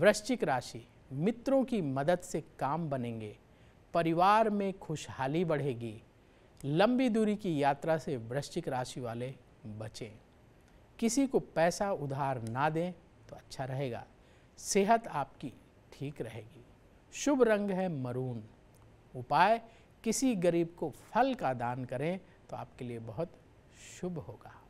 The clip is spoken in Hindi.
वृश्चिक राशि मित्रों की मदद से काम बनेंगे परिवार में खुशहाली बढ़ेगी लंबी दूरी की यात्रा से वृश्चिक राशि वाले बचें किसी को पैसा उधार ना दें तो अच्छा रहेगा सेहत आपकी ठीक रहेगी शुभ रंग है मरून उपाय किसी गरीब को फल का दान करें तो आपके लिए बहुत शुभ होगा